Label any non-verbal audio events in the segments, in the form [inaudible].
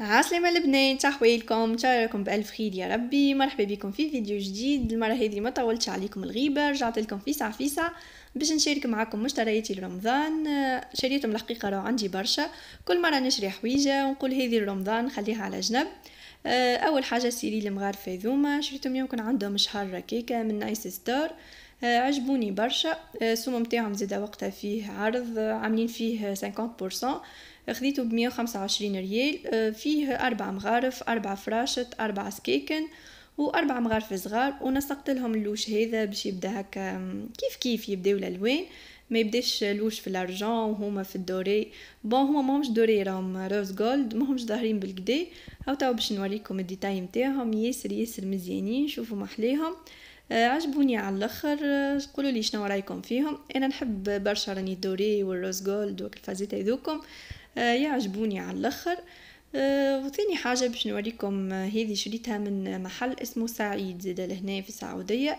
عسلامة لبنان تحويلكم تشاركم بألف خير يا ربي مرحبا بكم في فيديو جديد المرة هذه ما طولتش عليكم الغيبة رجعت لكم فيسع فيسع باش نشارك معكم مشترياتي لرمضان شريتهم الحقيقة راه عندي برشا كل مرة نشري حويجة ونقول هذه لرمضان خليها على جنب آه، أول حاجة سيري المغارفة ذوما شريتهم يمكن عندهم شهر ركيكة من نايس ستور آه، عجبوني برشا آه، السوم نتاعهم زادا وقتها فيه عرض عاملين فيه 50% خديته بمية وخمسة وعشرين ريال آه، فيه أربع مغارف أربع فراشت أربع سكيكن وأربع مغارف صغار ونسقت لهم اللوش هذا باش يبدا هكا كيف كيف يبداو الألوان ما يبداش لوش في الارجون وهما في الدوري بون هما ماهمش دوري راهم روز جولد ماهمش ظاهرين بالكدا هاو توا باش نوريكم الديتاي نتاعهم ياسر ياسر مزيانين شوفوا محليهم آه، عجبوني على الاخر آه، قولوا لي شنو رايكم فيهم انا نحب برشا راني دوري والروز جولد والفازيت هذوكم آه، يعجبوني على الاخر وثاني حاجه باش نوريكم هذه شريتها من محل اسمه سعيد زاد لهنا في السعوديه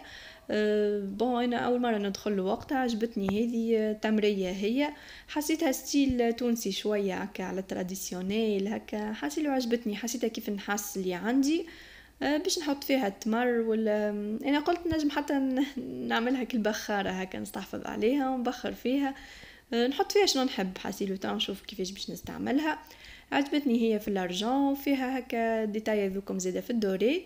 بون انا اول مره ندخل لوقتها عجبتني هذه تمريه هي حسيتها ستيل تونسي شويه هكا على التراديسيونيل هكا حسيت عجبتني حسيتها كيف النحاس اللي عندي أه آه، باش نحط فيها التمر ولا انا قلت نجم حتى نعملها كالبخاره هكا نستحفظ عليها ونبخر فيها آه، نحط فيها شنو نحب حاسي تاع نشوف كيفاش باش نستعملها عجبتني هي في الارجون فيها هكا ديتاي ذوكم زيادة في الدوري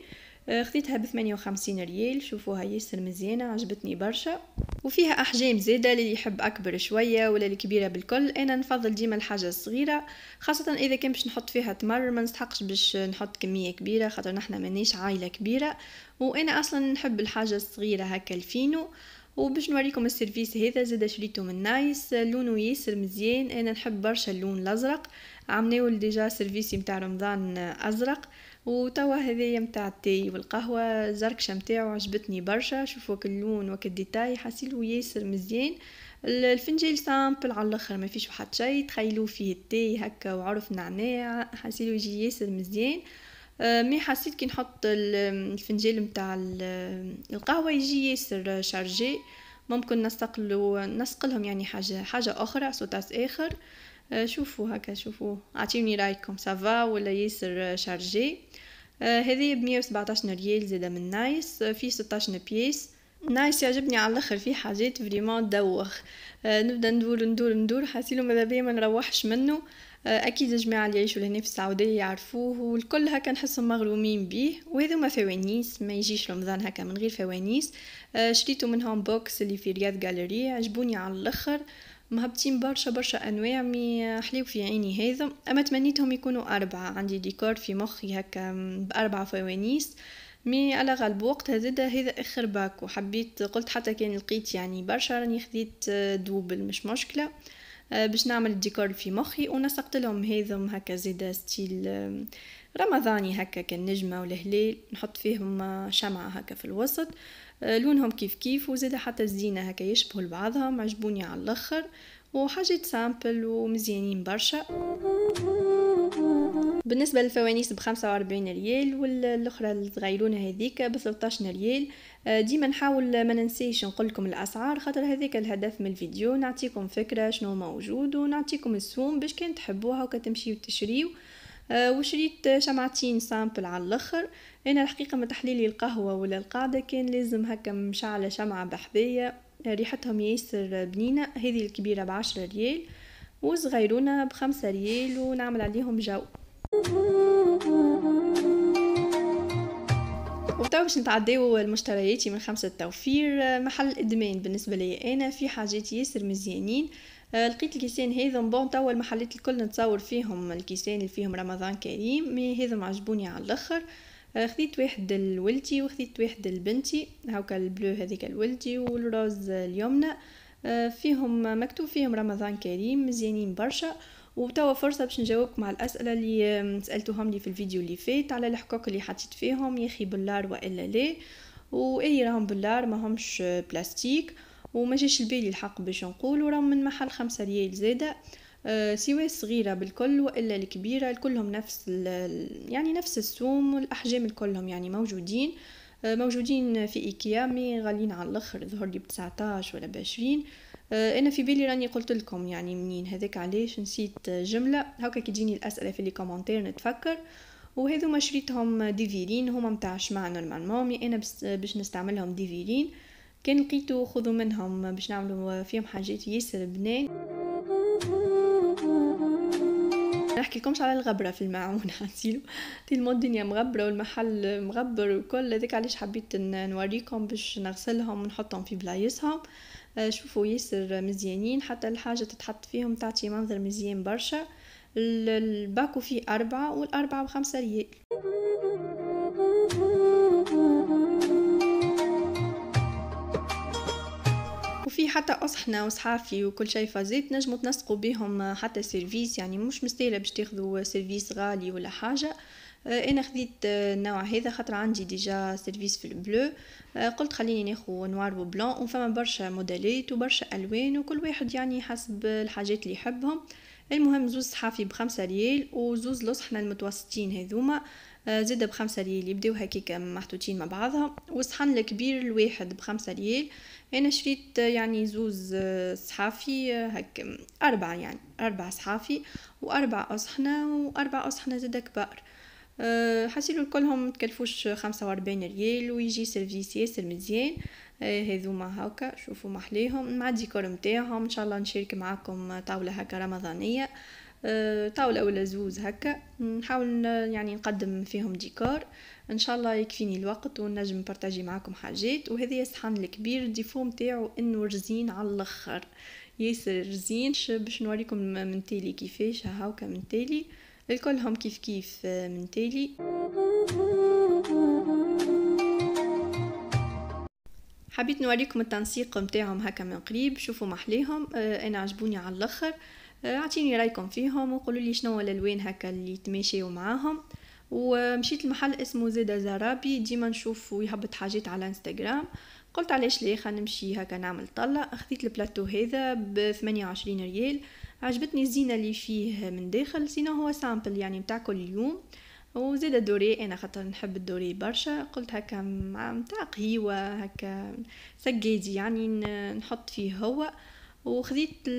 آه، خديتها بثمانية 58 ريال شوفوها ياسر مزيانة عجبتني برشا وفيها أحجام زادة اللي يحب أكبر شوية ولا الكبيرة بالكل أنا نفضل ديما الحاجة الصغيرة خاصة إذا كان باش نحط فيها تمر ما نستحقش باش نحط كمية كبيرة خاطر نحنا مانيش عائلة كبيرة وأنا أصلا نحب الحاجة الصغيرة هكا الفينو وباش نوريكم السيرفيس هذا زاد شريته من نايس لونه ياسر مزيان انا نحب برشا اللون الازرق عملناه ديجا سيرفيس نتاع رمضان ازرق وتوا هذايا متاع التاي والقهوه الزركشه متاعو عجبتني برشا شوفوا اللون وك الديتاي حاسيلو ياسر مزيان الفنجيل سامبل على الاخر ما فيش حد شيء تخيلوا فيه التاي هكا وعرف نعناع حاسيلو يجي ياسر مزيان آه، مي حسيت كي نحط الفنجيل متاع القهوه يجي ياسر شارجي ممكن نستقلو نسقلهم يعني حاجه حاجه اخرى صوت اخر آه، شوفوا هكا شوفوا اعطيوني رايكم سافا ولا ياسر شارجي آه، هذه بمية 117 ريال زادا من نايس آه، في 16 بيس نايس يعجبني على الاخر فيه حاجات فريمون تدوخ آه، نبدا ندور ندور ندور حاسيلو ماذا بيا ما نروحش منه اكيد الجماعه اللي يعيشوا لهنا في السعوديه يعرفوه والكل هكا نحسهم مغرومين بيه وهذو ما فوانيس ما يجيش رمضان هكا من غير فوانيس شريته من هون بوكس اللي في رياض جاليري عجبوني على الاخر مهبطين برشا برشا انواع مي حليو في عيني هذا اما تمنيتهم يكونوا اربعه عندي ديكور في مخي هكا باربعه فوانيس مي على غالب وقت هذا هذا اخر باك وحبيت قلت حتى كان لقيت يعني برشا راني خديت دوبل مش مشكله آه، باش نعمل الديكور في مخي ونسقت لهم هذم هكا زيدا ستيل آه، رمضاني هكا كان نجمة ولا هلال نحط فيهم شمعة هكا في الوسط آه، لونهم كيف كيف وزاده حتى الزينه هكا يشبهوا لبعضهم عجبوني على الاخر وحاجات سامبل ومزيانين برشا بالنسبه للفوانيس ب 45 ريال والاخرى اللي تغيرونها هذيك ب 13 ريال آه، ديما نحاول ما ننسيش نقول لكم الاسعار خاطر هذاك الهدف من الفيديو نعطيكم فكره شنو موجود ونعطيكم السوم باش كان تحبوها وكتمشيو تشريو آه، وشريت شمعتين سامبل على الاخر انا الحقيقه من تحليلي القهوه ولا القعده كان لازم هكا مشعله شمعه بحذايا ريحتهم ياسر بنينه هذه الكبيره بعشرة ريال وصغيرونه بخمسة ريال ونعمل عليهم جو توا باش نتعداو مشترياتي من خمسة توفير آه، محل ادمان بالنسبه لي انا في حاجات ياسر مزيانين آه، لقيت الكيسان هذم بون توا المحلات الكل نتصور فيهم الكيسان اللي فيهم رمضان كريم مي هذم عجبوني على الاخر آه، خديت واحد لولدي وخديت واحد لبنتي هاكا البلو هذيك لولدي والروز اليمنى فيهم مكتوب فيهم رمضان كريم مزيانين برشا وتوا فرصة باش نجاوبكم على الأسئلة اللي سألتوهم لي في الفيديو اللي فات على الحقوق اللي حطيت فيهم يخي بلار وإلا لا وإي راهم ما ماهمش بلاستيك وما جيش البيلي الحق باش نقول وراهم من محل خمسة ريال زادة أه سواء صغيرة بالكل وإلا الكبيرة كلهم نفس يعني نفس السوم والأحجام كلهم يعني موجودين آه، موجودين في إيكيا مي غاليين على الآخر ظهر لي بتسعتاش ولا بعشرين آه، انا في بالي راني قلت لكم يعني منين هذاك علاش نسيت جمله هاكا كي تجيني الاسئله في لي كومونتير نتفكر وهذو ما شريتهم ديفيرين هما متاع شمع نورمالمون مي انا باش نستعملهم ديفيرين كان لقيتو خذوا منهم باش نعملوا فيهم حاجات ياسر بنان نحكي لكمش على الغبره في المعونة عسيلو [laughs] تيلمو الدنيا مغبره والمحل مغبر وكل هذاك علاش حبيت نوريكم باش نغسلهم ونحطهم في بلايصهم آه، شوفوا ياسر مزيانين حتى الحاجه تتحط فيهم تعطي منظر مزيان برشا الباكو فيه أربعة والأربعة بخمسة ريال في حتى أصحنة وصحافي وكل شيء فزيت نجمو تنسقوا بيهم حتى سيرفيس يعني مش مستاهله باش تاخذوا سيرفيس غالي ولا حاجه آه، انا خديت آه، النوع هذا خاطر عندي ديجا سيرفيس في البلو آه، قلت خليني ناخو نوار وبلون وفما برشا موديلات وبرشا الوان وكل واحد يعني حسب الحاجات اللي يحبهم المهم زوز صحافي بخمسة ليال وزوز لصحنا المتوسطين هذوما آه، زيد بخمسة ليال يبداو هكاكا محطوطين مع بعضها والصحن الكبير الواحد بخمسة ليال انا شريت آه، يعني زوز آه، صحافي هك اربعة يعني اربع صحافي واربع اصحنة واربع اصحنة زيد كبار آه، حاسيلو كلهم متكلفوش خمسة وأربعين ريال ويجي سيرفيس ياسر مزيان آه، ما هاكا شوفوا محليهم مع الديكور متاعهم ان شاء الله نشارك معاكم طاوله هكا رمضانيه آه، طاوله ولا زوز هكا نحاول يعني نقدم فيهم ديكور ان شاء الله يكفيني الوقت ونجم نبارطاجي معاكم حاجات وهذا الصحن الكبير ديفو نتاعو انه رزين على الاخر ياسر رزين باش نوريكم من تالي كيفاش هاكا من تالي آه الكلهم كيف كيف آه، من تالي حبيت نوريكم التنسيق متاعهم هكا من قريب شوفوا محليهم آه، انا عجبوني على الاخر آه، اعطيني رايكم فيهم وقولوا لي شنو الالوان هكا اللي تماشيو معاهم ومشيت لمحل اسمه زيدا زرابي ديما نشوف ويهبط حاجات على انستغرام قلت علاش ليه خلينا نمشي هكا نعمل طلة اخذت البلاتو هذا ب 28 ريال عجبتني الزينة اللي فيه من داخل سينا هو سامبل يعني متاع كل يوم وزيد الدوري انا خاطر نحب الدوري برشا قلت هكا متاع قهيوة هكا سجادي يعني نحط فيه هو وخذيت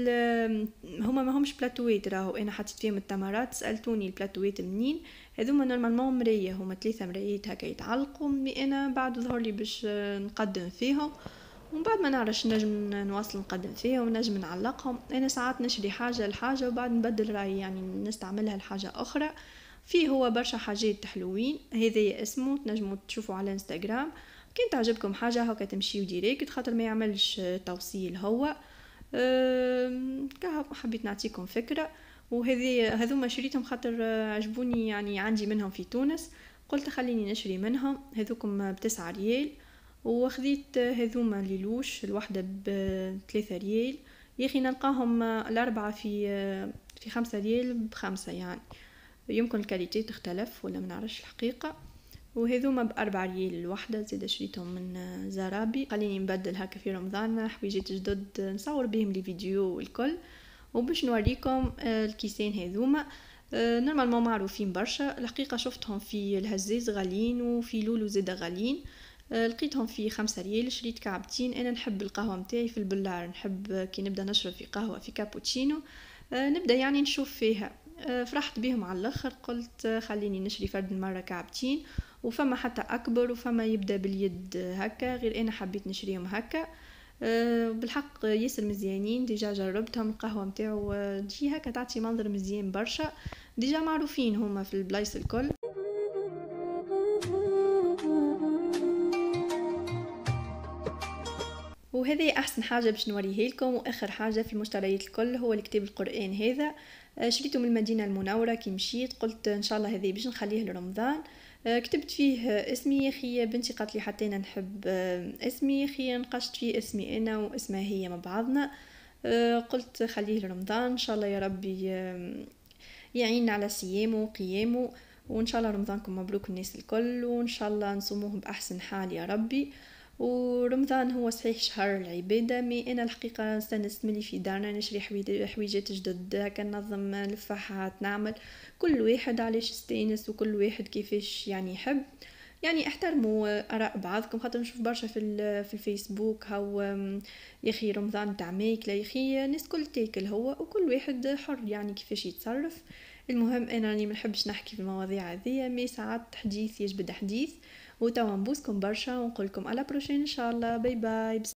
هما ما همش بلاتويت راهو انا حطيت فيهم التمرات سالتوني البلاتويت منين هذوما نورمالمون مريه هما ثلاثه مرايات هكا يتعلقوا انا بعد ظهر لي باش نقدم فيهم ومن بعد ما نعرفش نجم نواصل نقدم فيها ونجم نعلقهم انا ساعات نشري حاجه لحاجه وبعد نبدل رايي يعني نستعملها لحاجه اخرى فيه هو برشا حاجات حلوين هذا اسمه تنجموا تشوفوا على انستغرام كان تعجبكم حاجه هكا تمشيو ديريكت خاطر ما يعملش توصيل هو كهو حبيت نعطيكم فكره وهذه هذوما شريتهم خاطر عجبوني يعني عندي منهم في تونس قلت خليني نشري منهم هذوكم بتسعة ريال وخذيت هذوما ليلوش الوحده بثلاثة ريال يا اخي نلقاهم الاربعه في في خمسة ريال بخمسة يعني يمكن الكاليتي تختلف ولا ما نعرفش الحقيقه وهذوما 4 ريال الوحدة زيد شريتهم من زرابي خليني نبدل هكا في رمضان حويجات جدد نصور بهم لي فيديو والكل وباش نوريكم الكيسين هذوما نورمالمون معروفين برشا الحقيقة شفتهم في الهزاز غاليين وفي لولو زيد غاليين آه، لقيتهم في خمسة ريال شريت كعبتين انا نحب القهوه متاعي في البلار نحب كي نبدا نشرب في قهوه في كابوتشينو آه، نبدا يعني نشوف فيها آه، فرحت بيهم على الاخر قلت خليني نشري فرد المره كعبتين وفما حتى اكبر وفما يبدا باليد هكا غير انا حبيت نشريهم هكا بالحق ياسر مزيانين ديجا جربتهم القهوه نتاعو تجي هكا تعطي منظر مزيان برشا ديجا معروفين هما في البلايص الكل وهذه احسن حاجه باش نوريه لكم واخر حاجه في المشتريات الكل هو الكتاب القران هذا آه، شريته من المدينه المنوره كي مشيت قلت ان شاء الله هذه باش نخليه لرمضان آه، كتبت فيه اسمي خي بنتي قالت لي حتى انا نحب آه، اسمي خي نقشت فيه اسمي انا واسمها هي مع بعضنا قلت خليه لرمضان ان شاء الله يا ربي يعيننا على صيامه وقيامه وان شاء الله رمضانكم مبروك الناس الكل وان شاء الله نصوموه باحسن حال يا ربي ورمضان هو صحيح شهر العبادة مي أنا الحقيقة نستانس ملي في دارنا نشري حويجات جدد ننظم الفحات نعمل كل واحد علاش يستانس وكل واحد كيفاش يعني يحب يعني احترموا اراء بعضكم خاطر نشوف برشا في في الفيسبوك هاو يا اخي رمضان تاع ماكله يا اخي الناس كل تاكل هو وكل واحد حر يعني كيفاش يتصرف المهم انا راني ما نحبش نحكي في المواضيع هذه مي ساعات حديث يجبد حديث وتوا نبوسكم برشا ونقولكم على بروشين ان شاء الله باي باي